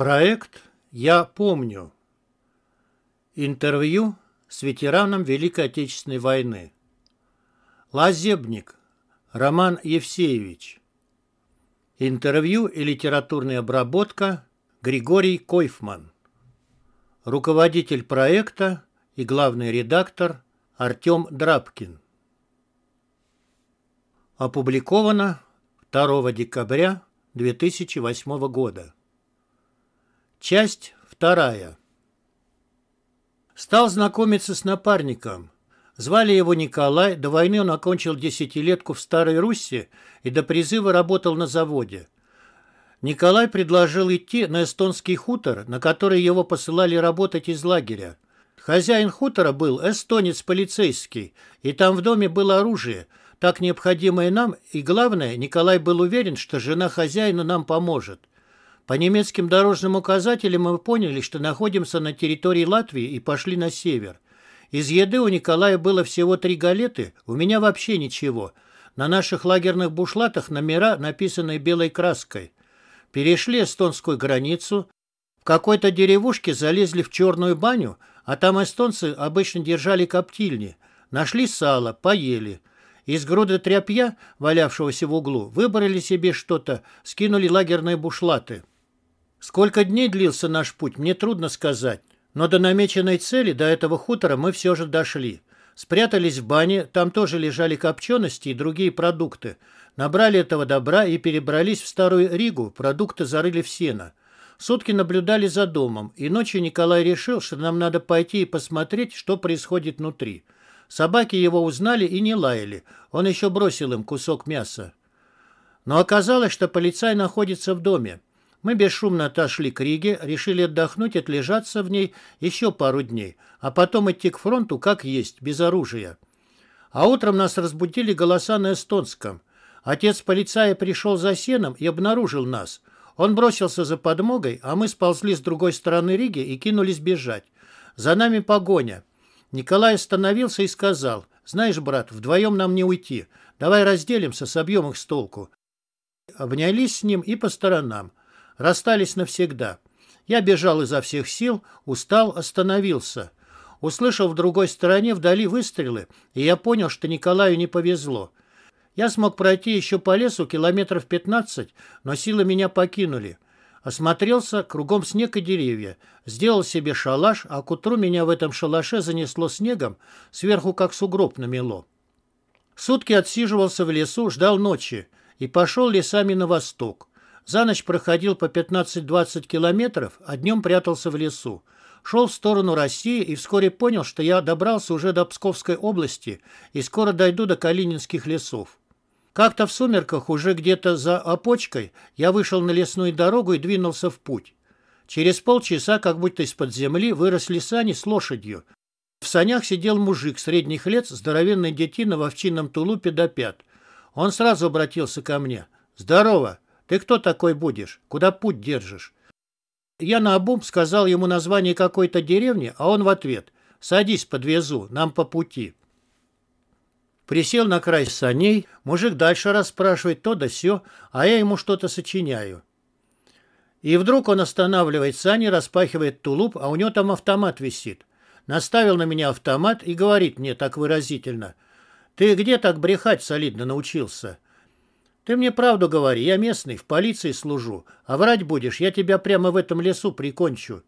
Проект «Я помню». Интервью с ветераном Великой Отечественной войны. Лазебник Роман Евсеевич. Интервью и литературная обработка Григорий Койфман. Руководитель проекта и главный редактор Артем Драбкин. Опубликовано 2 декабря 2008 года. Часть вторая. Стал знакомиться с напарником. Звали его Николай, до войны он окончил десятилетку в Старой Руси и до призыва работал на заводе. Николай предложил идти на эстонский хутор, на который его посылали работать из лагеря. Хозяин хутора был эстонец-полицейский, и там в доме было оружие, так необходимое нам, и главное, Николай был уверен, что жена хозяина нам поможет – по немецким дорожным указателям мы поняли, что находимся на территории Латвии и пошли на север. Из еды у Николая было всего три галеты, у меня вообще ничего. На наших лагерных бушлатах номера, написанные белой краской. Перешли эстонскую границу, в какой-то деревушке залезли в черную баню, а там эстонцы обычно держали коптильни. Нашли сало, поели. Из груды тряпья, валявшегося в углу, выбрали себе что-то, скинули лагерные бушлаты. Сколько дней длился наш путь, мне трудно сказать. Но до намеченной цели, до этого хутора, мы все же дошли. Спрятались в бане, там тоже лежали копчености и другие продукты. Набрали этого добра и перебрались в Старую Ригу, продукты зарыли в сено. Сутки наблюдали за домом, и ночью Николай решил, что нам надо пойти и посмотреть, что происходит внутри. Собаки его узнали и не лаяли, он еще бросил им кусок мяса. Но оказалось, что полицай находится в доме. Мы бесшумно отошли к Риге, решили отдохнуть, отлежаться в ней еще пару дней, а потом идти к фронту как есть, без оружия. А утром нас разбудили голоса на эстонском. Отец полицая пришел за сеном и обнаружил нас. Он бросился за подмогой, а мы сползли с другой стороны Риги и кинулись бежать. За нами погоня. Николай остановился и сказал, «Знаешь, брат, вдвоем нам не уйти. Давай разделимся, собьем их с толку». Обнялись с ним и по сторонам. Расстались навсегда. Я бежал изо всех сил, устал, остановился. Услышал в другой стороне вдали выстрелы, и я понял, что Николаю не повезло. Я смог пройти еще по лесу километров 15, но силы меня покинули. Осмотрелся, кругом снег и деревья. Сделал себе шалаш, а к утру меня в этом шалаше занесло снегом, сверху как сугроб намело. Сутки отсиживался в лесу, ждал ночи и пошел лесами на восток. За ночь проходил по 15-20 километров, а днем прятался в лесу. Шел в сторону России и вскоре понял, что я добрался уже до Псковской области и скоро дойду до Калининских лесов. Как-то в сумерках, уже где-то за опочкой, я вышел на лесную дорогу и двинулся в путь. Через полчаса, как будто из-под земли, выросли сани с лошадью. В санях сидел мужик средних лет, здоровенный детина в овчинном тулупе до пят. Он сразу обратился ко мне. «Здорово! Ты кто такой будешь? Куда путь держишь? Я наобум сказал ему название какой-то деревни, а он в ответ. Садись, подвезу, нам по пути. Присел на край саней, мужик дальше расспрашивает то да сё, а я ему что-то сочиняю. И вдруг он останавливает сани, распахивает тулуп, а у него там автомат висит. Наставил на меня автомат и говорит мне так выразительно. «Ты где так брехать солидно научился?» Ты мне правду говори, я местный, в полиции служу. А врать будешь, я тебя прямо в этом лесу прикончу.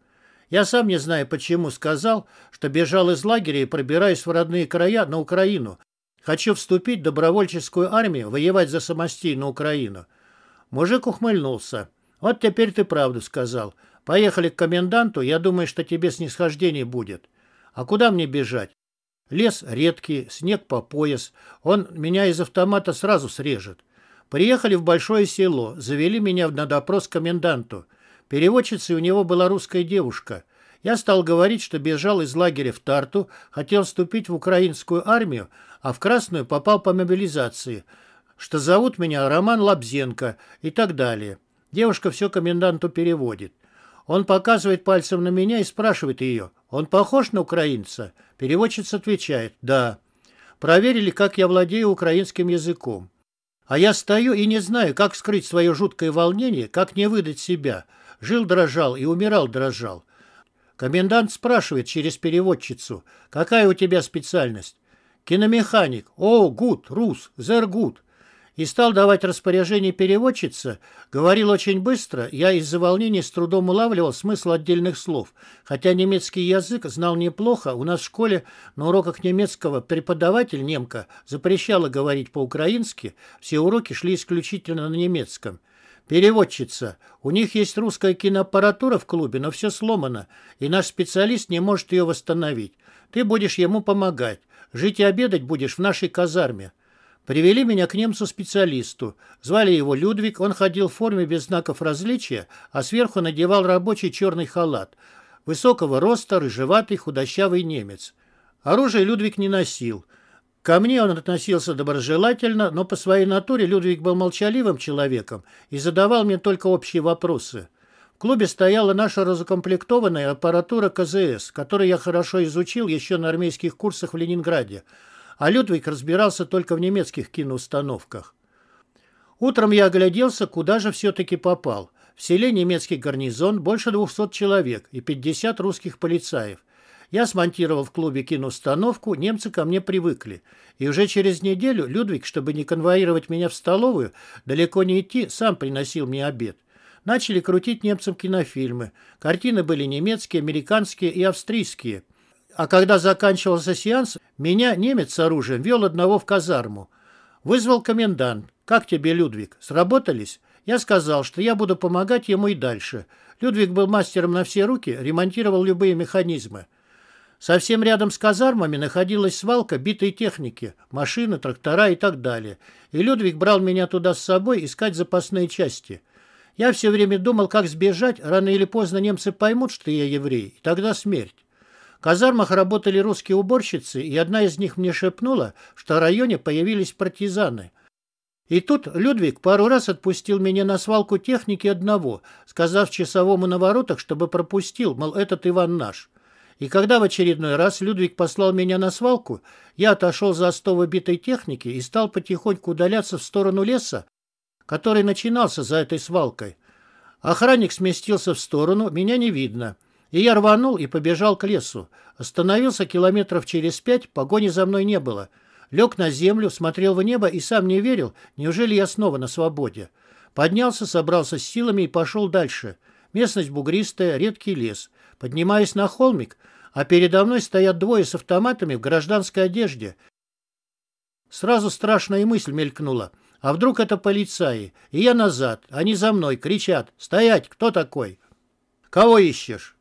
Я сам не знаю, почему сказал, что бежал из лагеря и пробираюсь в родные края на Украину. Хочу вступить в добровольческую армию, воевать за на Украину. Мужик ухмыльнулся. Вот теперь ты правду сказал. Поехали к коменданту, я думаю, что тебе снисхождение будет. А куда мне бежать? Лес редкий, снег по пояс. Он меня из автомата сразу срежет. Приехали в большое село, завели меня на допрос к коменданту. Переводчицей у него была русская девушка. Я стал говорить, что бежал из лагеря в Тарту, хотел вступить в украинскую армию, а в Красную попал по мобилизации, что зовут меня Роман Лабзенко и так далее. Девушка все коменданту переводит. Он показывает пальцем на меня и спрашивает ее, «Он похож на украинца?» Переводчица отвечает, «Да». Проверили, как я владею украинским языком. А я стою и не знаю, как скрыть свое жуткое волнение, как не выдать себя. Жил дрожал и умирал дрожал. Комендант спрашивает через переводчицу, какая у тебя специальность? Киномеханик. О, гуд, рус, зер гуд и стал давать распоряжение переводчице, говорил очень быстро, я из-за волнения с трудом улавливал смысл отдельных слов, хотя немецкий язык знал неплохо, у нас в школе на уроках немецкого преподаватель немка запрещала говорить по-украински, все уроки шли исключительно на немецком. Переводчица. У них есть русская киноаппаратура в клубе, но все сломано, и наш специалист не может ее восстановить. Ты будешь ему помогать. Жить и обедать будешь в нашей казарме. Привели меня к немцу-специалисту. Звали его Людвиг, он ходил в форме без знаков различия, а сверху надевал рабочий черный халат. Высокого роста, рыжеватый, худощавый немец. Оружие Людвиг не носил. Ко мне он относился доброжелательно, но по своей натуре Людвиг был молчаливым человеком и задавал мне только общие вопросы. В клубе стояла наша разукомплектованная аппаратура КЗС, которую я хорошо изучил еще на армейских курсах в Ленинграде а Людвиг разбирался только в немецких киноустановках. Утром я огляделся, куда же все-таки попал. В селе немецкий гарнизон, больше 200 человек и 50 русских полицаев. Я смонтировал в клубе киноустановку, немцы ко мне привыкли. И уже через неделю Людвиг, чтобы не конвоировать меня в столовую, далеко не идти, сам приносил мне обед. Начали крутить немцам кинофильмы. Картины были немецкие, американские и австрийские. А когда заканчивался сеанс, меня немец с оружием вел одного в казарму. Вызвал комендант. «Как тебе, Людвиг? Сработались?» Я сказал, что я буду помогать ему и дальше. Людвиг был мастером на все руки, ремонтировал любые механизмы. Совсем рядом с казармами находилась свалка битой техники, машины, трактора и так далее. И Людвиг брал меня туда с собой искать запасные части. Я все время думал, как сбежать, рано или поздно немцы поймут, что я еврей, и тогда смерть казармах работали русские уборщицы, и одна из них мне шепнула, что в районе появились партизаны. И тут Людвиг пару раз отпустил меня на свалку техники одного, сказав часовому на воротах, чтобы пропустил, мол, этот Иван наш. И когда в очередной раз Людвиг послал меня на свалку, я отошел за остов убитой техники и стал потихоньку удаляться в сторону леса, который начинался за этой свалкой. Охранник сместился в сторону, меня не видно — и я рванул и побежал к лесу. Остановился километров через пять, погони за мной не было. Лег на землю, смотрел в небо и сам не верил, неужели я снова на свободе. Поднялся, собрался с силами и пошел дальше. Местность бугристая, редкий лес. Поднимаюсь на холмик, а передо мной стоят двое с автоматами в гражданской одежде. Сразу страшная мысль мелькнула. А вдруг это полицаи? И я назад. Они за мной кричат. «Стоять! Кто такой?» «Кого ищешь?»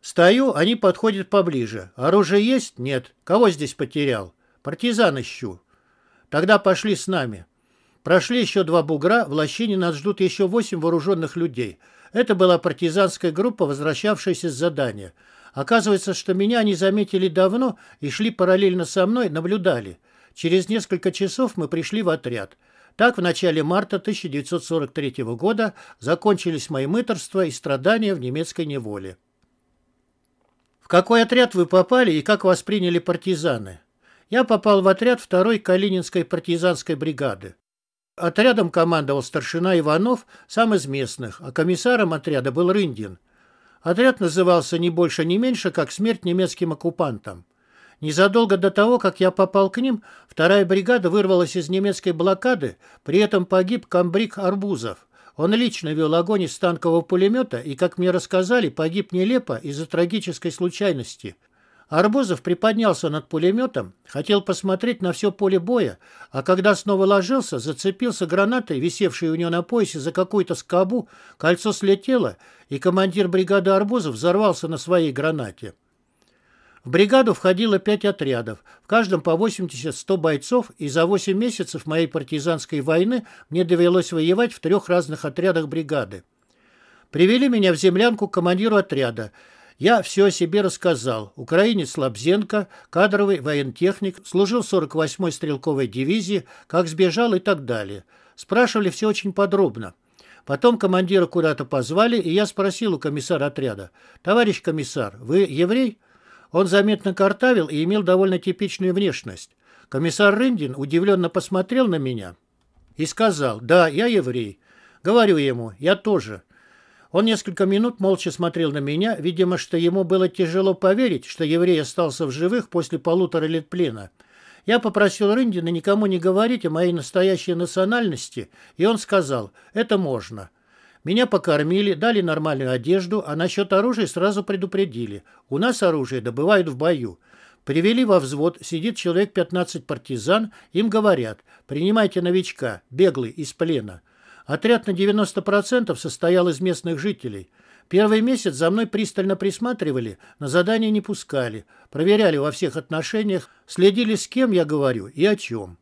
Стою, они подходят поближе. Оружие есть? Нет. Кого здесь потерял? Партизан ищу. Тогда пошли с нами. Прошли еще два бугра, в лощине нас ждут еще восемь вооруженных людей. Это была партизанская группа, возвращавшаяся с задания. Оказывается, что меня они заметили давно и шли параллельно со мной, наблюдали. Через несколько часов мы пришли в отряд. Так в начале марта 1943 года закончились мои мыторства и страдания в немецкой неволе какой отряд вы попали и как вас приняли партизаны? Я попал в отряд второй Калининской партизанской бригады. Отрядом командовал старшина Иванов, сам из местных, а комиссаром отряда был Рындин. Отряд назывался не больше, не меньше, как «Смерть немецким оккупантам». Незадолго до того, как я попал к ним, вторая бригада вырвалась из немецкой блокады, при этом погиб комбриг Арбузов. Он лично вел огонь из танкового пулемета и, как мне рассказали, погиб нелепо из-за трагической случайности. Арбузов приподнялся над пулеметом, хотел посмотреть на все поле боя, а когда снова ложился, зацепился гранатой, висевшей у него на поясе за какую-то скобу, кольцо слетело, и командир бригады Арбузов взорвался на своей гранате. В бригаду входило пять отрядов, в каждом по 80-100 бойцов, и за 8 месяцев моей партизанской войны мне довелось воевать в трех разных отрядах бригады. Привели меня в землянку к командиру отряда. Я все о себе рассказал. Украинец Лобзенко, кадровый воентехник, служил 48-й стрелковой дивизии, как сбежал и так далее. Спрашивали все очень подробно. Потом командира куда-то позвали, и я спросил у комиссара отряда. «Товарищ комиссар, вы еврей?» Он заметно картавил и имел довольно типичную внешность. Комиссар Рындин удивленно посмотрел на меня и сказал, «Да, я еврей». Говорю ему, «Я тоже». Он несколько минут молча смотрел на меня, видимо, что ему было тяжело поверить, что еврей остался в живых после полутора лет плена. Я попросил Рындина никому не говорить о моей настоящей национальности, и он сказал, «Это можно». Меня покормили, дали нормальную одежду, а насчет оружия сразу предупредили. У нас оружие добывают в бою. Привели во взвод, сидит человек 15 партизан, им говорят, принимайте новичка, беглый, из плена. Отряд на 90% состоял из местных жителей. Первый месяц за мной пристально присматривали, на задание не пускали, проверяли во всех отношениях, следили с кем я говорю и о чем.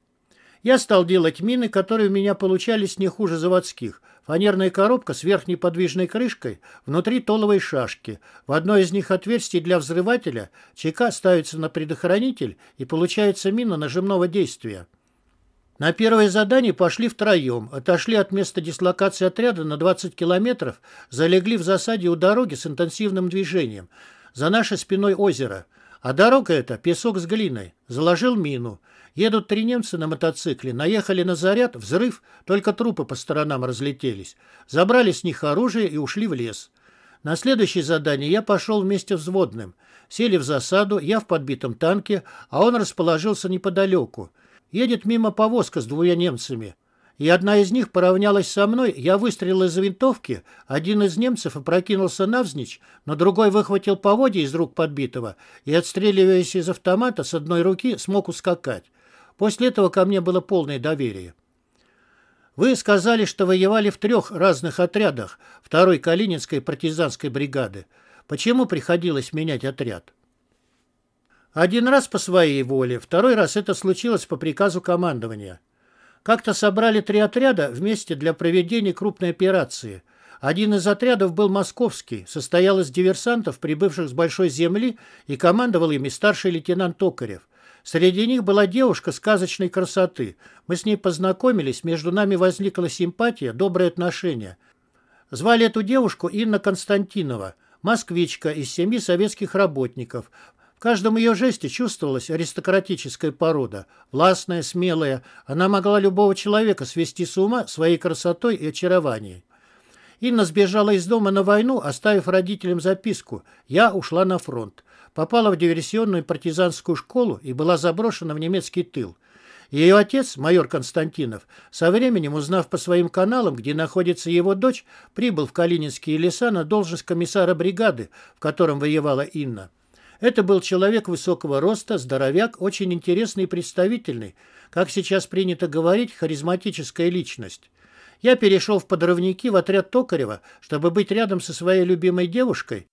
Я стал делать мины, которые у меня получались не хуже заводских – Фанерная коробка с верхней подвижной крышкой, внутри толовой шашки. В одной из них отверстий для взрывателя, чека ставится на предохранитель и получается мина нажимного действия. На первое задание пошли втроем, отошли от места дислокации отряда на 20 километров, залегли в засаде у дороги с интенсивным движением. За нашей спиной озеро. А дорога эта, песок с глиной, заложил мину – Едут три немца на мотоцикле, наехали на заряд, взрыв, только трупы по сторонам разлетелись. Забрали с них оружие и ушли в лес. На следующее задание я пошел вместе с взводным. Сели в засаду, я в подбитом танке, а он расположился неподалеку. Едет мимо повозка с двумя немцами. И одна из них поравнялась со мной, я выстрелил из винтовки, один из немцев опрокинулся навзничь, но другой выхватил поводья из рук подбитого и, отстреливаясь из автомата, с одной руки смог ускакать. После этого ко мне было полное доверие. Вы сказали, что воевали в трех разных отрядах второй Калининской партизанской бригады. Почему приходилось менять отряд? Один раз по своей воле, второй раз это случилось по приказу командования. Как-то собрали три отряда вместе для проведения крупной операции. Один из отрядов был московский, состоял из диверсантов, прибывших с большой земли, и командовал ими старший лейтенант Токарев – Среди них была девушка сказочной красоты. Мы с ней познакомились, между нами возникла симпатия, добрые отношения. Звали эту девушку Инна Константинова, москвичка из семьи советских работников. В каждом ее жесте чувствовалась аристократическая порода. Властная, смелая, она могла любого человека свести с ума своей красотой и очарованием. Инна сбежала из дома на войну, оставив родителям записку «Я ушла на фронт» попала в диверсионную партизанскую школу и была заброшена в немецкий тыл. Ее отец, майор Константинов, со временем, узнав по своим каналам, где находится его дочь, прибыл в Калининские леса на должность комиссара бригады, в котором воевала Инна. Это был человек высокого роста, здоровяк, очень интересный и представительный, как сейчас принято говорить, харизматическая личность. Я перешел в подрывники в отряд Токарева, чтобы быть рядом со своей любимой девушкой,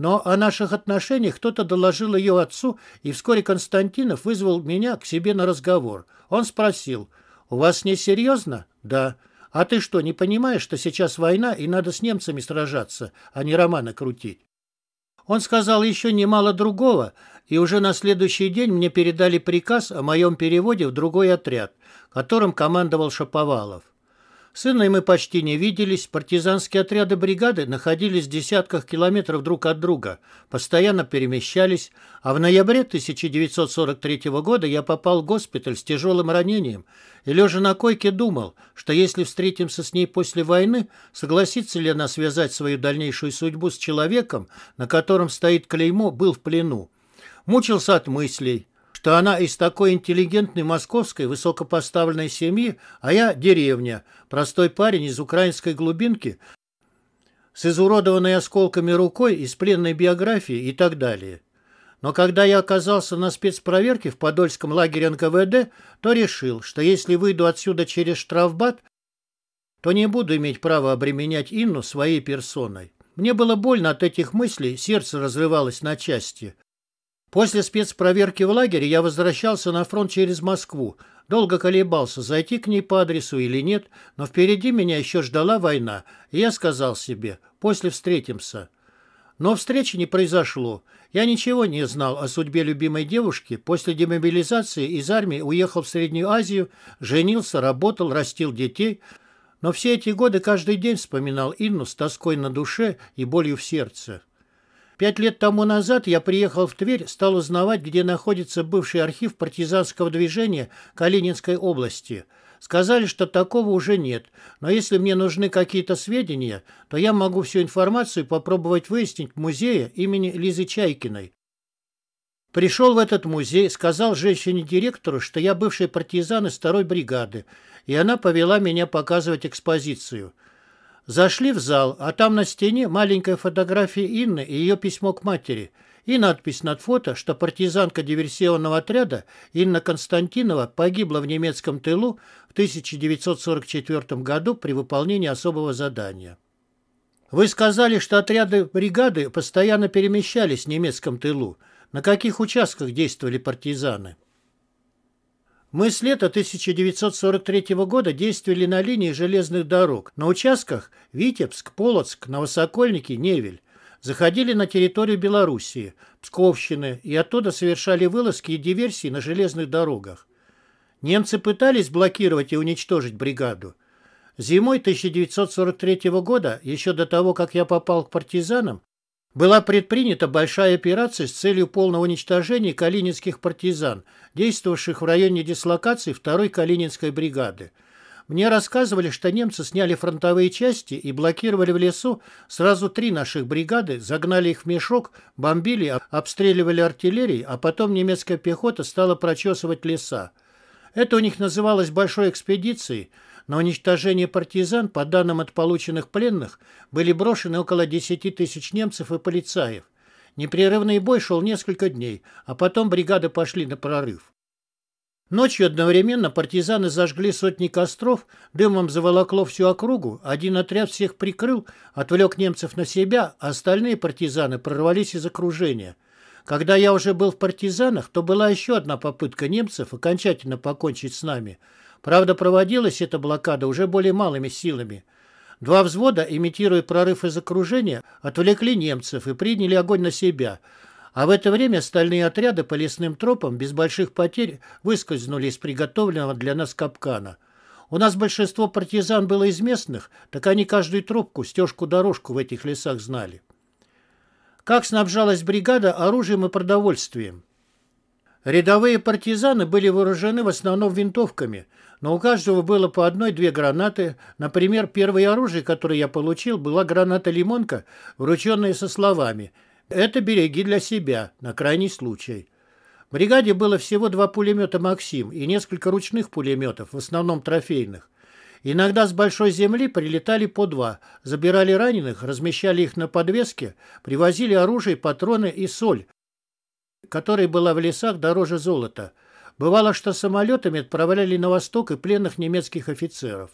но о наших отношениях кто-то доложил ее отцу, и вскоре Константинов вызвал меня к себе на разговор. Он спросил, «У вас не серьезно?» «Да». «А ты что, не понимаешь, что сейчас война, и надо с немцами сражаться, а не романы крутить?» Он сказал еще немало другого, и уже на следующий день мне передали приказ о моем переводе в другой отряд, которым командовал Шаповалов. Сына мы почти не виделись, партизанские отряды бригады находились в десятках километров друг от друга, постоянно перемещались, а в ноябре 1943 года я попал в госпиталь с тяжелым ранением и, лежа на койке, думал, что если встретимся с ней после войны, согласится ли она связать свою дальнейшую судьбу с человеком, на котором стоит клеймо «был в плену». Мучился от мыслей, что она из такой интеллигентной московской высокопоставленной семьи, а я деревня, простой парень из украинской глубинки, с изуродованной осколками рукой, из пленной биографии и так далее. Но когда я оказался на спецпроверке в Подольском лагере НКВД, то решил, что если выйду отсюда через штрафбат, то не буду иметь права обременять Инну своей персоной. Мне было больно от этих мыслей, сердце разрывалось на части. После спецпроверки в лагере я возвращался на фронт через Москву. Долго колебался, зайти к ней по адресу или нет, но впереди меня еще ждала война, и я сказал себе «после встретимся». Но встречи не произошло. Я ничего не знал о судьбе любимой девушки. После демобилизации из армии уехал в Среднюю Азию, женился, работал, растил детей. Но все эти годы каждый день вспоминал Инну с тоской на душе и болью в сердце. Пять лет тому назад я приехал в Тверь, стал узнавать, где находится бывший архив партизанского движения Калининской области. Сказали, что такого уже нет, но если мне нужны какие-то сведения, то я могу всю информацию попробовать выяснить в музее имени Лизы Чайкиной. Пришел в этот музей, сказал женщине-директору, что я бывший партизан из второй бригады, и она повела меня показывать экспозицию – Зашли в зал, а там на стене маленькая фотография Инны и ее письмо к матери – и надпись над фото, что партизанка диверсионного отряда Инна Константинова погибла в немецком тылу в 1944 году при выполнении особого задания. Вы сказали, что отряды бригады постоянно перемещались в немецком тылу. На каких участках действовали партизаны? Мы с лета 1943 года действовали на линии железных дорог, на участках Витебск, Полоцк, Новосокольники, Невель. Заходили на территорию Белоруссии, Псковщины и оттуда совершали вылазки и диверсии на железных дорогах. Немцы пытались блокировать и уничтожить бригаду. Зимой 1943 года, еще до того, как я попал к партизанам, была предпринята большая операция с целью полного уничтожения калининских партизан, действовавших в районе дислокации второй й Калининской бригады. Мне рассказывали, что немцы сняли фронтовые части и блокировали в лесу сразу три наших бригады, загнали их в мешок, бомбили, а, обстреливали артиллерией, а потом немецкая пехота стала прочесывать леса. Это у них называлось большой экспедицией – на уничтожение партизан, по данным от полученных пленных, были брошены около 10 тысяч немцев и полицаев. Непрерывный бой шел несколько дней, а потом бригады пошли на прорыв. Ночью одновременно партизаны зажгли сотни костров, дымом заволокло всю округу, один отряд всех прикрыл, отвлек немцев на себя, а остальные партизаны прорвались из окружения. Когда я уже был в партизанах, то была еще одна попытка немцев окончательно покончить с нами – Правда, проводилась эта блокада уже более малыми силами. Два взвода, имитируя прорыв из окружения, отвлекли немцев и приняли огонь на себя. А в это время остальные отряды по лесным тропам без больших потерь выскользнули из приготовленного для нас капкана. У нас большинство партизан было из местных, так они каждую тропку, стежку, дорожку в этих лесах знали. Как снабжалась бригада оружием и продовольствием? Рядовые партизаны были вооружены в основном винтовками – но у каждого было по одной-две гранаты. Например, первое оружие, которое я получил, была граната-лимонка, врученная со словами «Это береги для себя, на крайний случай». В бригаде было всего два пулемета «Максим» и несколько ручных пулеметов, в основном трофейных. Иногда с большой земли прилетали по два, забирали раненых, размещали их на подвеске, привозили оружие, патроны и соль, которая была в лесах дороже золота. Бывало, что самолетами отправляли на восток и пленных немецких офицеров.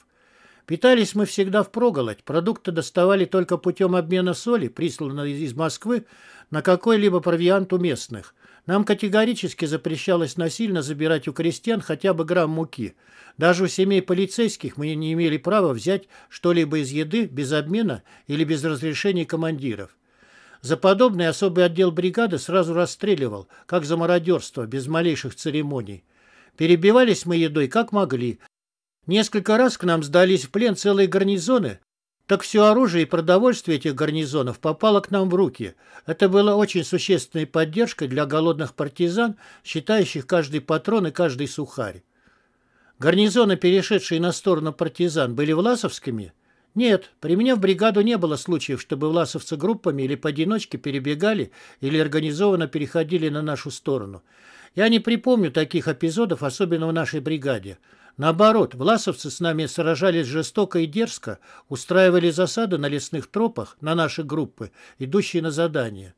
Питались мы всегда впроголодь, продукты доставали только путем обмена соли, присланной из Москвы, на какой-либо провиант у местных. Нам категорически запрещалось насильно забирать у крестьян хотя бы грамм муки. Даже у семей полицейских мы не имели права взять что-либо из еды без обмена или без разрешения командиров. За подобный особый отдел бригады сразу расстреливал, как за мародерство, без малейших церемоний. Перебивались мы едой как могли. Несколько раз к нам сдались в плен целые гарнизоны, так все оружие и продовольствие этих гарнизонов попало к нам в руки. Это было очень существенной поддержкой для голодных партизан, считающих каждый патрон и каждый сухарь. Гарнизоны, перешедшие на сторону партизан, были власовскими – нет, при мне в бригаду не было случаев, чтобы власовцы группами или поодиночке перебегали или организованно переходили на нашу сторону. Я не припомню таких эпизодов, особенно в нашей бригаде. Наоборот, власовцы с нами сражались жестоко и дерзко, устраивали засады на лесных тропах на наши группы, идущие на задание.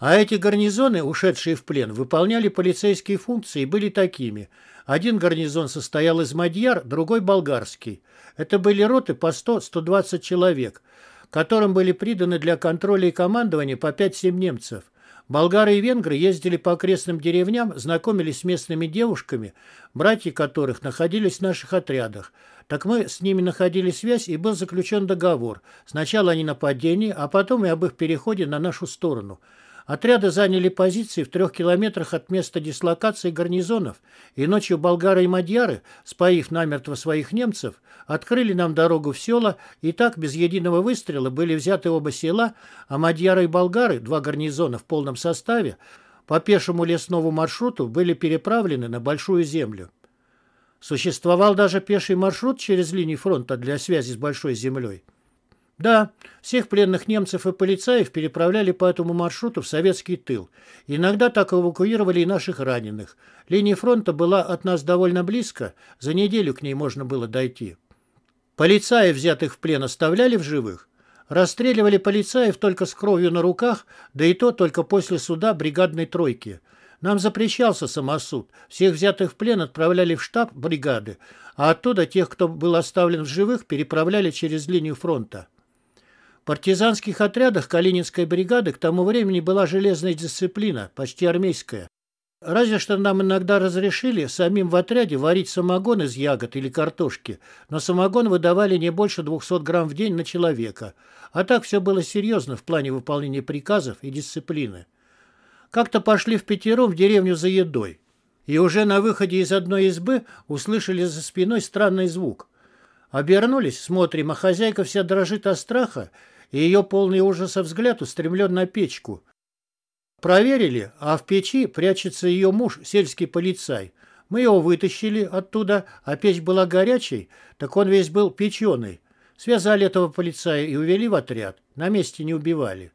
А эти гарнизоны, ушедшие в плен, выполняли полицейские функции и были такими. Один гарнизон состоял из мадьяр, другой – болгарский. Это были роты по 100-120 человек, которым были приданы для контроля и командования по 5-7 немцев. Болгары и венгры ездили по окрестным деревням, знакомились с местными девушками, братья которых находились в наших отрядах. Так мы с ними находили связь и был заключен договор. Сначала о ненападении, а потом и об их переходе на нашу сторону – Отряды заняли позиции в трех километрах от места дислокации гарнизонов, и ночью болгары и мадьяры, споив намертво своих немцев, открыли нам дорогу в села, и так без единого выстрела были взяты оба села, а мадьяры и болгары, два гарнизона в полном составе, по пешему лесному маршруту были переправлены на Большую землю. Существовал даже пеший маршрут через линии фронта для связи с Большой землей. Да, всех пленных немцев и полицаев переправляли по этому маршруту в советский тыл. Иногда так эвакуировали и наших раненых. Линия фронта была от нас довольно близко, за неделю к ней можно было дойти. Полицаев, взятых в плен, оставляли в живых? Расстреливали полицаев только с кровью на руках, да и то только после суда бригадной тройки. Нам запрещался самосуд. Всех взятых в плен отправляли в штаб бригады, а оттуда тех, кто был оставлен в живых, переправляли через линию фронта партизанских отрядах Калининской бригады к тому времени была железная дисциплина, почти армейская. Разве что нам иногда разрешили самим в отряде варить самогон из ягод или картошки, но самогон выдавали не больше 200 грамм в день на человека. А так все было серьезно в плане выполнения приказов и дисциплины. Как-то пошли в пятером в деревню за едой. И уже на выходе из одной избы услышали за спиной странный звук. Обернулись, смотрим, а хозяйка вся дрожит от страха и ее полный ужаса взгляд устремлен на печку. Проверили, а в печи прячется ее муж, сельский полицай. Мы его вытащили оттуда, а печь была горячей, так он весь был печеный. Связали этого полицая и увели в отряд. На месте не убивали.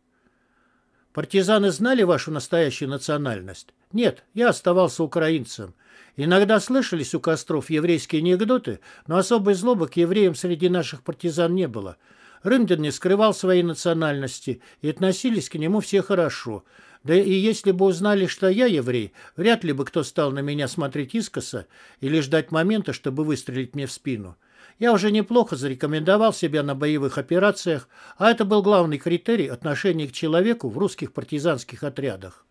Партизаны знали вашу настоящую национальность? Нет, я оставался украинцем. Иногда слышались у костров еврейские анекдоты, но особой злобы к евреям среди наших партизан не было. Рымдин не скрывал своей национальности, и относились к нему все хорошо. Да и если бы узнали, что я еврей, вряд ли бы кто стал на меня смотреть искоса или ждать момента, чтобы выстрелить мне в спину. Я уже неплохо зарекомендовал себя на боевых операциях, а это был главный критерий отношения к человеку в русских партизанских отрядах.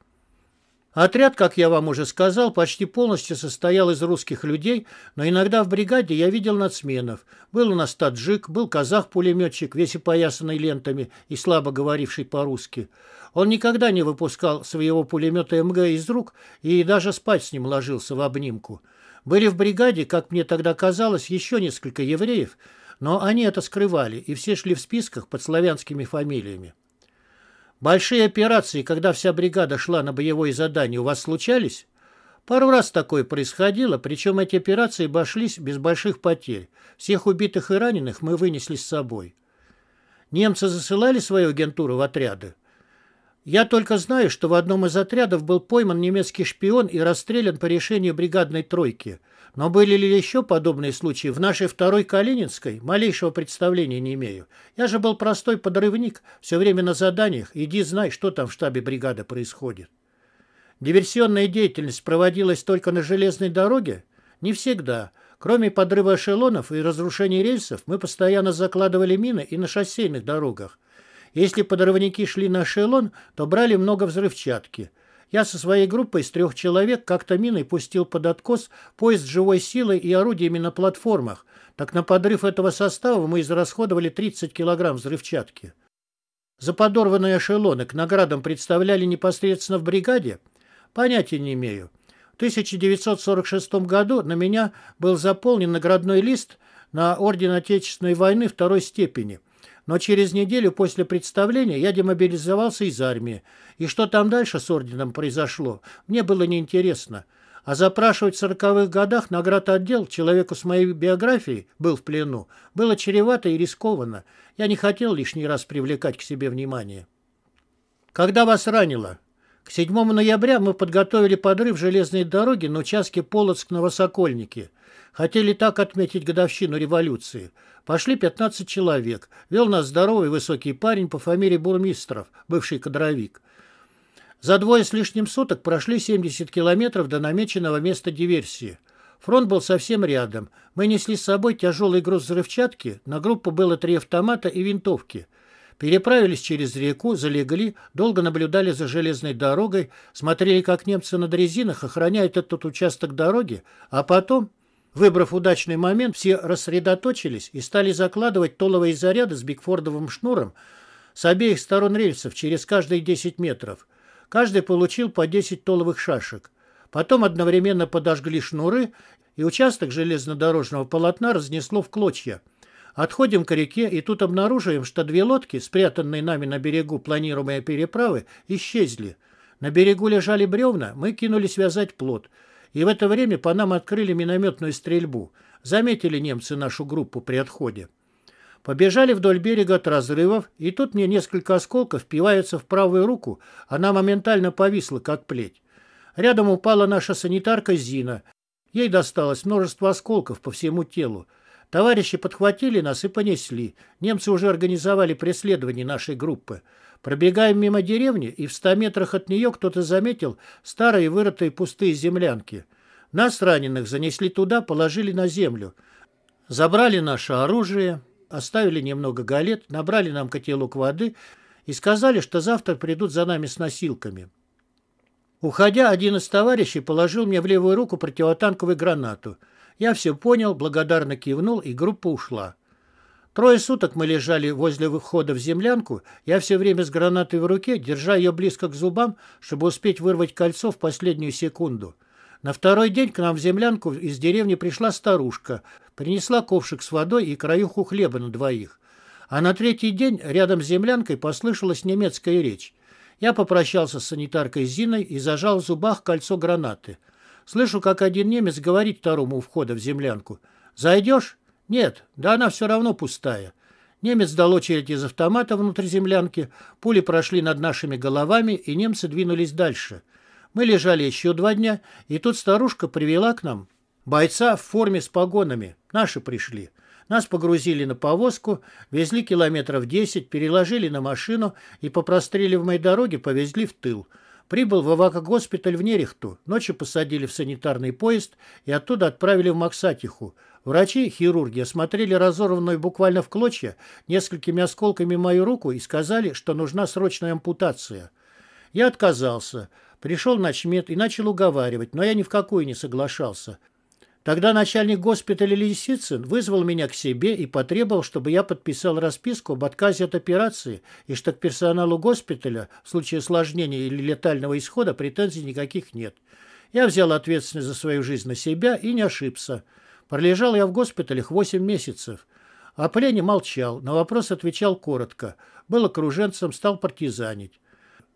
Отряд, как я вам уже сказал, почти полностью состоял из русских людей, но иногда в бригаде я видел нацменов. Был у нас таджик, был казах-пулеметчик, весь опоясанный лентами и слабо говоривший по-русски. Он никогда не выпускал своего пулемета МГ из рук и даже спать с ним ложился в обнимку. Были в бригаде, как мне тогда казалось, еще несколько евреев, но они это скрывали, и все шли в списках под славянскими фамилиями. Большие операции, когда вся бригада шла на боевое задание, у вас случались? Пару раз такое происходило, причем эти операции обошлись без больших потерь. Всех убитых и раненых мы вынесли с собой. Немцы засылали свою агентуру в отряды? Я только знаю, что в одном из отрядов был пойман немецкий шпион и расстрелян по решению бригадной тройки – но были ли еще подобные случаи в нашей второй Калининской, малейшего представления не имею. Я же был простой подрывник, все время на заданиях, иди знай, что там в штабе бригады происходит. Диверсионная деятельность проводилась только на железной дороге? Не всегда. Кроме подрыва эшелонов и разрушений рельсов, мы постоянно закладывали мины и на шоссейных дорогах. Если подрывники шли на эшелон, то брали много взрывчатки – я со своей группой из трех человек как-то миной пустил под откос поезд живой силой и орудиями на платформах. Так на подрыв этого состава мы израсходовали 30 килограмм взрывчатки. За подорванные эшелоны к наградам представляли непосредственно в бригаде? Понятия не имею. В 1946 году на меня был заполнен наградной лист на Орден Отечественной войны второй степени – но через неделю после представления я демобилизовался из армии. И что там дальше с орденом произошло, мне было неинтересно. А запрашивать в сороковых годах наград отдел человеку с моей биографией был в плену. Было чревато и рискованно. Я не хотел лишний раз привлекать к себе внимание. Когда вас ранило? К 7 ноября мы подготовили подрыв железной дороги на участке Полоцк-Новосокольники – Хотели так отметить годовщину революции. Пошли 15 человек. Вел нас здоровый высокий парень по фамилии Бурмистров, бывший кадровик. За двое с лишним суток прошли 70 километров до намеченного места диверсии. Фронт был совсем рядом. Мы несли с собой тяжелый груз взрывчатки, на группу было три автомата и винтовки. Переправились через реку, залегли, долго наблюдали за железной дорогой, смотрели, как немцы на дрезинах охраняют этот участок дороги, а потом Выбрав удачный момент, все рассредоточились и стали закладывать толовые заряды с бигфордовым шнуром с обеих сторон рельсов через каждые 10 метров. Каждый получил по 10 толовых шашек. Потом одновременно подожгли шнуры, и участок железнодорожного полотна разнесло в клочья. Отходим к реке, и тут обнаруживаем, что две лодки, спрятанные нами на берегу планируемой переправы, исчезли. На берегу лежали бревна, мы кинулись вязать плот и в это время по нам открыли минометную стрельбу. Заметили немцы нашу группу при отходе. Побежали вдоль берега от разрывов, и тут мне несколько осколков впиваются в правую руку, она моментально повисла, как плеть. Рядом упала наша санитарка Зина. Ей досталось множество осколков по всему телу. Товарищи подхватили нас и понесли. Немцы уже организовали преследование нашей группы. Пробегаем мимо деревни, и в ста метрах от нее кто-то заметил старые вырытые пустые землянки. Нас, раненых, занесли туда, положили на землю. Забрали наше оружие, оставили немного галет, набрали нам котелок воды и сказали, что завтра придут за нами с носилками. Уходя, один из товарищей положил мне в левую руку противотанковую гранату. Я все понял, благодарно кивнул, и группа ушла. Трое суток мы лежали возле входа в землянку, я все время с гранатой в руке, держа ее близко к зубам, чтобы успеть вырвать кольцо в последнюю секунду. На второй день к нам в землянку из деревни пришла старушка, принесла ковшик с водой и краюху хлеба на двоих. А на третий день рядом с землянкой послышалась немецкая речь. Я попрощался с санитаркой Зиной и зажал в зубах кольцо гранаты. Слышу, как один немец говорит второму у входа в землянку. «Зайдешь?» Нет, да она все равно пустая. Немец дал очередь из автомата внутрь землянки, пули прошли над нашими головами, и немцы двинулись дальше. Мы лежали еще два дня, и тут старушка привела к нам бойца в форме с погонами. Наши пришли. Нас погрузили на повозку, везли километров десять, переложили на машину и по простреливаемой дороге повезли в тыл. Прибыл в Авака-госпиталь в Нерехту, ночью посадили в санитарный поезд и оттуда отправили в Максатиху – Врачи, хирурги осмотрели разорванную буквально в клочья несколькими осколками мою руку и сказали, что нужна срочная ампутация. Я отказался. Пришел начмед и начал уговаривать, но я ни в какую не соглашался. Тогда начальник госпиталя Лисицын вызвал меня к себе и потребовал, чтобы я подписал расписку об отказе от операции и что к персоналу госпиталя в случае осложнения или летального исхода претензий никаких нет. Я взял ответственность за свою жизнь на себя и не ошибся. Пролежал я в госпиталях 8 месяцев. О плене молчал, на вопрос отвечал коротко. Был окруженцем, стал партизанить.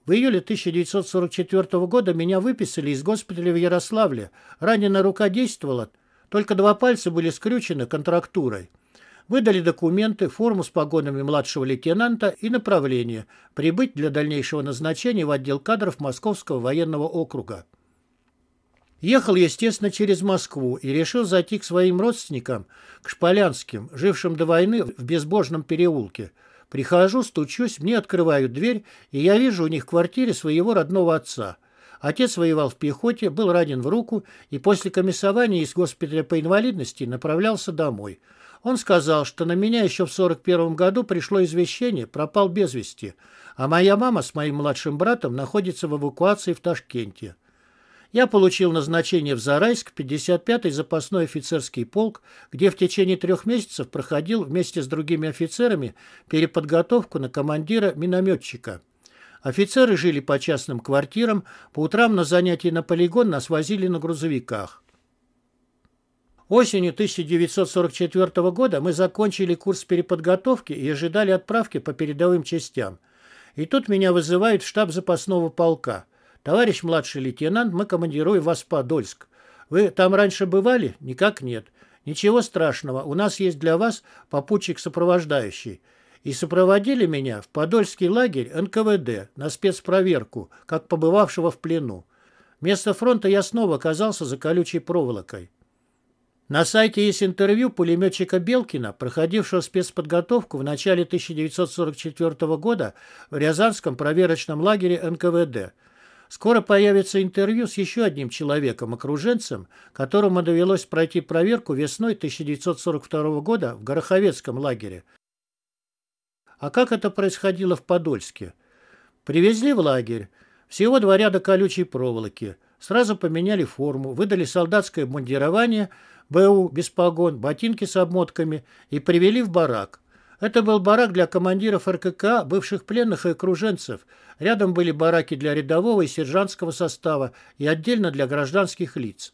В июле 1944 года меня выписали из госпиталя в Ярославле. Раненая рука действовала, только два пальца были скрючены контрактурой. Выдали документы, форму с погонами младшего лейтенанта и направление прибыть для дальнейшего назначения в отдел кадров Московского военного округа. Ехал, естественно, через Москву и решил зайти к своим родственникам, к Шполянским, жившим до войны в Безбожном переулке. Прихожу, стучусь, мне открывают дверь, и я вижу у них в квартире своего родного отца. Отец воевал в пехоте, был ранен в руку и после комиссования из госпиталя по инвалидности направлялся домой. Он сказал, что на меня еще в 41 году пришло извещение, пропал без вести, а моя мама с моим младшим братом находится в эвакуации в Ташкенте я получил назначение в Зарайск, 55-й запасной офицерский полк, где в течение трех месяцев проходил вместе с другими офицерами переподготовку на командира-минометчика. Офицеры жили по частным квартирам, по утрам на занятия на полигон нас возили на грузовиках. Осенью 1944 года мы закончили курс переподготовки и ожидали отправки по передовым частям. И тут меня вызывают в штаб запасного полка – «Товарищ младший лейтенант, мы командируем вас в Подольск. Вы там раньше бывали? Никак нет. Ничего страшного, у нас есть для вас попутчик-сопровождающий. И сопроводили меня в Подольский лагерь НКВД на спецпроверку, как побывавшего в плену. Место фронта я снова оказался за колючей проволокой. На сайте есть интервью пулеметчика Белкина, проходившего спецподготовку в начале 1944 года в Рязанском проверочном лагере НКВД – Скоро появится интервью с еще одним человеком-окруженцем, которому довелось пройти проверку весной 1942 года в Гороховецком лагере. А как это происходило в Подольске? Привезли в лагерь. Всего два ряда колючей проволоки. Сразу поменяли форму, выдали солдатское мундирование, БУ без погон, ботинки с обмотками и привели в барак. Это был барак для командиров РКК, бывших пленных и окруженцев. Рядом были бараки для рядового и сержантского состава и отдельно для гражданских лиц.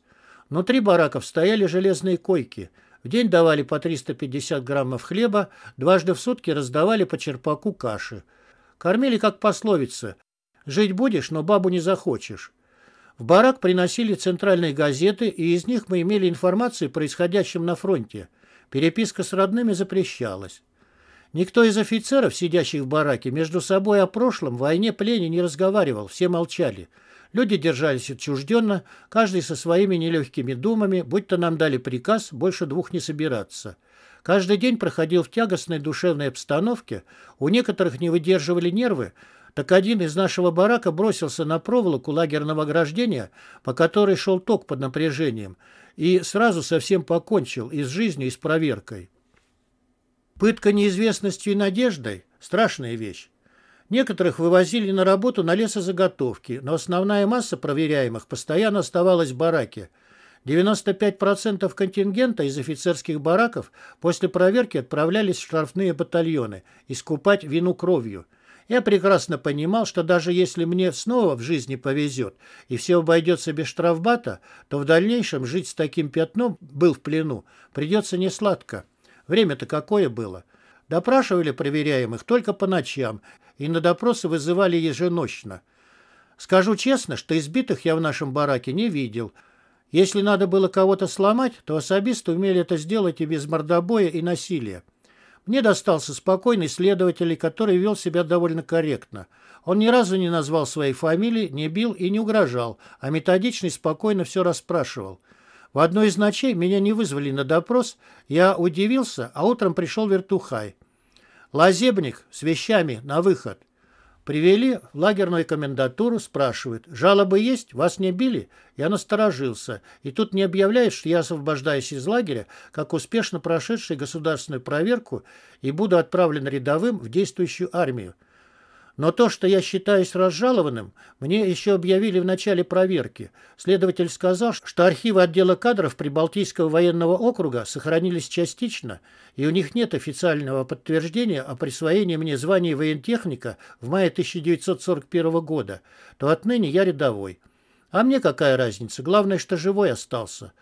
Внутри бараков стояли железные койки. В день давали по 350 граммов хлеба, дважды в сутки раздавали по черпаку каши. Кормили как пословица «Жить будешь, но бабу не захочешь». В барак приносили центральные газеты, и из них мы имели информацию о происходящем на фронте. Переписка с родными запрещалась. Никто из офицеров, сидящих в бараке, между собой о прошлом войне плене не разговаривал, все молчали. Люди держались отчужденно, каждый со своими нелегкими думами, будь то нам дали приказ больше двух не собираться. Каждый день проходил в тягостной душевной обстановке, у некоторых не выдерживали нервы, так один из нашего барака бросился на проволоку лагерного ограждения, по которой шел ток под напряжением, и сразу совсем покончил и с жизнью, и с проверкой. Пытка неизвестностью и надеждой – страшная вещь. Некоторых вывозили на работу на лесозаготовки, но основная масса проверяемых постоянно оставалась в бараке. 95% контингента из офицерских бараков после проверки отправлялись в штрафные батальоны искупать вину кровью. Я прекрасно понимал, что даже если мне снова в жизни повезет и все обойдется без штрафбата, то в дальнейшем жить с таким пятном был в плену придется несладко. Время-то какое было. Допрашивали проверяемых только по ночам и на допросы вызывали еженочно. Скажу честно, что избитых я в нашем бараке не видел. Если надо было кого-то сломать, то особисты умели это сделать и без мордобоя и насилия. Мне достался спокойный следователь, который вел себя довольно корректно. Он ни разу не назвал своей фамилии, не бил и не угрожал, а методично и спокойно все расспрашивал – в одной из ночей меня не вызвали на допрос, я удивился, а утром пришел вертухай. Лазебник с вещами на выход. Привели в лагерную комендатуру, спрашивают, жалобы есть, вас не били? Я насторожился. И тут не объявляешь, что я освобождаюсь из лагеря, как успешно прошедший государственную проверку и буду отправлен рядовым в действующую армию. Но то, что я считаюсь разжалованным, мне еще объявили в начале проверки. Следователь сказал, что архивы отдела кадров Прибалтийского военного округа сохранились частично, и у них нет официального подтверждения о присвоении мне звания воентехника в мае 1941 года, то отныне я рядовой. А мне какая разница, главное, что живой остался.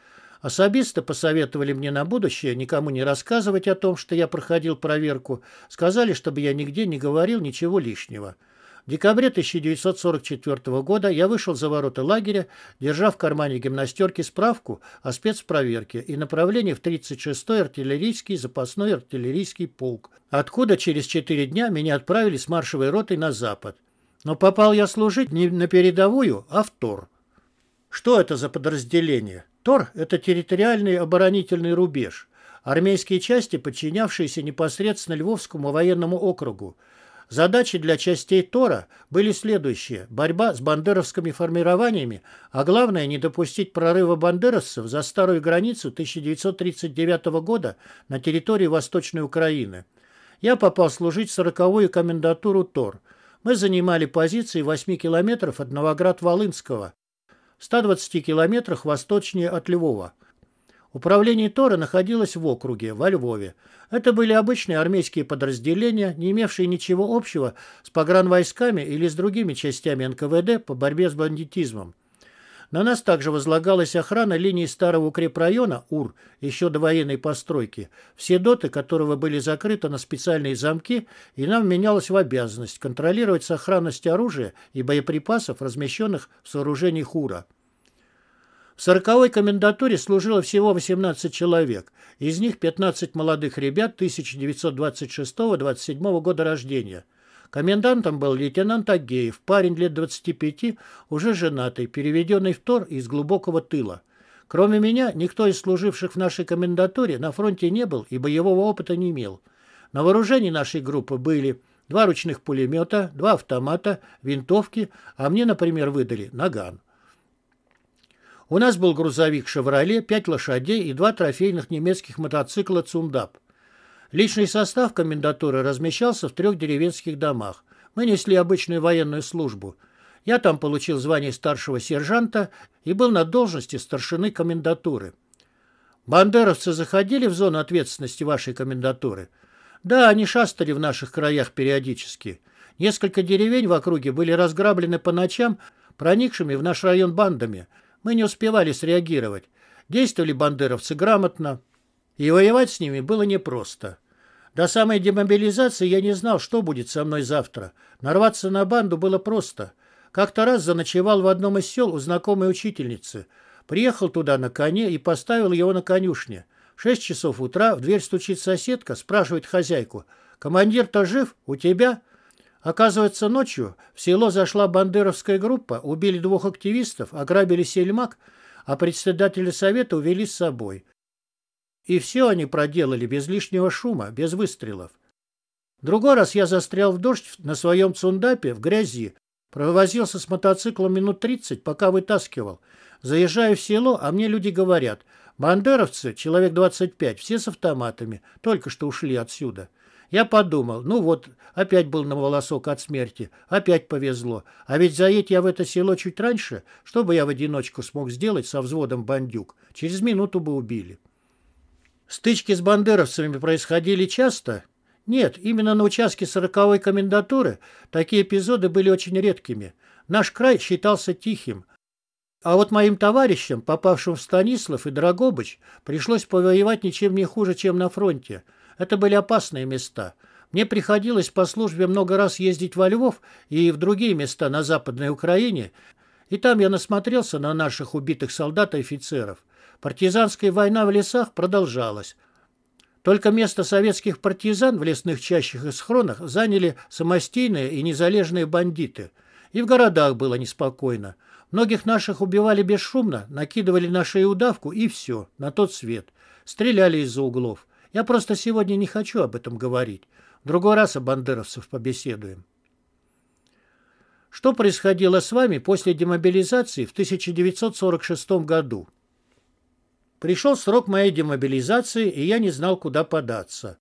Особисто посоветовали мне на будущее никому не рассказывать о том, что я проходил проверку. Сказали, чтобы я нигде не говорил ничего лишнего. В декабре 1944 года я вышел за ворота лагеря, держа в кармане гимнастерки справку о спецпроверке и направлении в 36-й артиллерийский запасной артиллерийский полк, откуда через 4 дня меня отправили с маршевой ротой на запад. Но попал я служить не на передовую, а в ТОР. Что это за подразделение? Тор – это территориальный оборонительный рубеж. Армейские части, подчинявшиеся непосредственно Львовскому военному округу. Задачи для частей Тора были следующие. Борьба с бандеровскими формированиями, а главное – не допустить прорыва бандеровцев за старую границу 1939 года на территории Восточной Украины. Я попал служить в 40-ю комендатуру Тор. Мы занимали позиции 8 километров от Новоград-Волынского, 120 километрах восточнее от Львова. Управление Тора находилось в округе, во Львове. Это были обычные армейские подразделения, не имевшие ничего общего с погранвойсками или с другими частями НКВД по борьбе с бандитизмом. На нас также возлагалась охрана линии старого укрепрайона УР еще до военной постройки, все доты которого были закрыты на специальные замки, и нам менялась в обязанность контролировать сохранность оружия и боеприпасов, размещенных в сооружениях УРа. В сороковой комендатуре служило всего 18 человек, из них 15 молодых ребят 1926-27 года рождения – Комендантом был лейтенант Агеев, парень лет 25, уже женатый, переведенный в Тор из глубокого тыла. Кроме меня, никто из служивших в нашей комендатуре на фронте не был и боевого опыта не имел. На вооружении нашей группы были два ручных пулемета, два автомата, винтовки, а мне, например, выдали наган. У нас был грузовик «Шевроле», пять лошадей и два трофейных немецких мотоцикла «Цундап». Личный состав комендатуры размещался в трех деревенских домах. Мы несли обычную военную службу. Я там получил звание старшего сержанта и был на должности старшины комендатуры. Бандеровцы заходили в зону ответственности вашей комендатуры? Да, они шастали в наших краях периодически. Несколько деревень в округе были разграблены по ночам проникшими в наш район бандами. Мы не успевали среагировать. Действовали бандеровцы грамотно и воевать с ними было непросто. До самой демобилизации я не знал, что будет со мной завтра. Нарваться на банду было просто. Как-то раз заночевал в одном из сел у знакомой учительницы. Приехал туда на коне и поставил его на конюшне. В шесть часов утра в дверь стучит соседка, спрашивает хозяйку. «Командир-то жив? У тебя?» Оказывается, ночью в село зашла бандеровская группа, убили двух активистов, ограбили сельмак, а председателя совета увели с собой. И все они проделали без лишнего шума, без выстрелов. Другой раз я застрял в дождь на своем цундапе в грязи. Провозился с мотоциклом минут 30, пока вытаскивал. Заезжаю в село, а мне люди говорят, бандеровцы, человек 25, все с автоматами, только что ушли отсюда. Я подумал, ну вот, опять был на волосок от смерти, опять повезло. А ведь заедь я в это село чуть раньше, чтобы я в одиночку смог сделать со взводом бандюк, через минуту бы убили. Стычки с бандеровцами происходили часто? Нет, именно на участке сороковой комендатуры такие эпизоды были очень редкими. Наш край считался тихим. А вот моим товарищам, попавшим в Станислав и Драгобыч, пришлось повоевать ничем не хуже, чем на фронте. Это были опасные места. Мне приходилось по службе много раз ездить во Львов и в другие места на Западной Украине, и там я насмотрелся на наших убитых солдат и офицеров. Партизанская война в лесах продолжалась. Только место советских партизан в лесных чащах и схронах заняли самостийные и незалежные бандиты. И в городах было неспокойно. Многих наших убивали бесшумно, накидывали на шею удавку и все, на тот свет. Стреляли из-за углов. Я просто сегодня не хочу об этом говорить. В другой раз о бандеровцев побеседуем. Что происходило с вами после демобилизации в 1946 году? Пришел срок моей демобилизации, и я не знал, куда податься.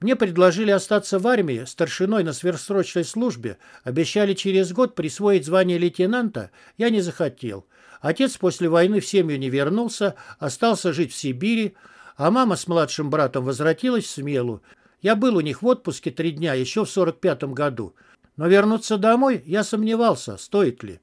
Мне предложили остаться в армии старшиной на сверхсрочной службе, обещали через год присвоить звание лейтенанта, я не захотел. Отец после войны в семью не вернулся, остался жить в Сибири, а мама с младшим братом возвратилась в Смелу. Я был у них в отпуске три дня еще в 45 году. Но вернуться домой я сомневался, стоит ли.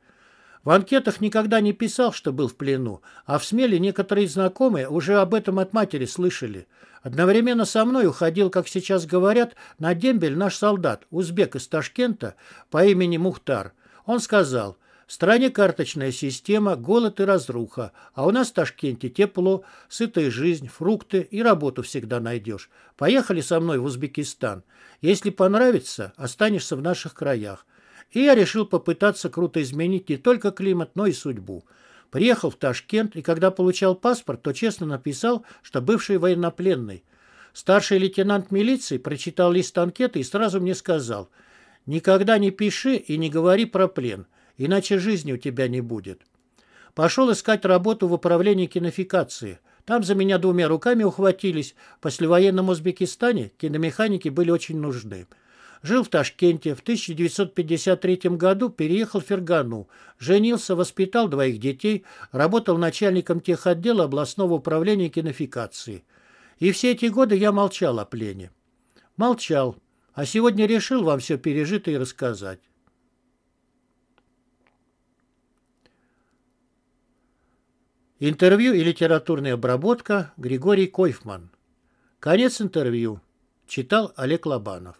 В анкетах никогда не писал, что был в плену, а в Смеле некоторые знакомые уже об этом от матери слышали. Одновременно со мной уходил, как сейчас говорят, на дембель наш солдат, узбек из Ташкента по имени Мухтар. Он сказал – в стране карточная система, голод и разруха, а у нас в Ташкенте тепло, сытая жизнь, фрукты и работу всегда найдешь. Поехали со мной в Узбекистан. Если понравится, останешься в наших краях. И я решил попытаться круто изменить не только климат, но и судьбу. Приехал в Ташкент, и когда получал паспорт, то честно написал, что бывший военнопленный. Старший лейтенант милиции прочитал лист анкеты и сразу мне сказал, «Никогда не пиши и не говори про плен» иначе жизни у тебя не будет. Пошел искать работу в управлении кинофикации. Там за меня двумя руками ухватились. В послевоенном Узбекистане киномеханики были очень нужны. Жил в Ташкенте. В 1953 году переехал в Фергану. Женился, воспитал двоих детей. Работал начальником техотдела областного управления кинофикации. И все эти годы я молчал о плене. Молчал. А сегодня решил вам все пережитое рассказать. Интервью и литературная обработка Григорий Койфман. Конец интервью. Читал Олег Лобанов.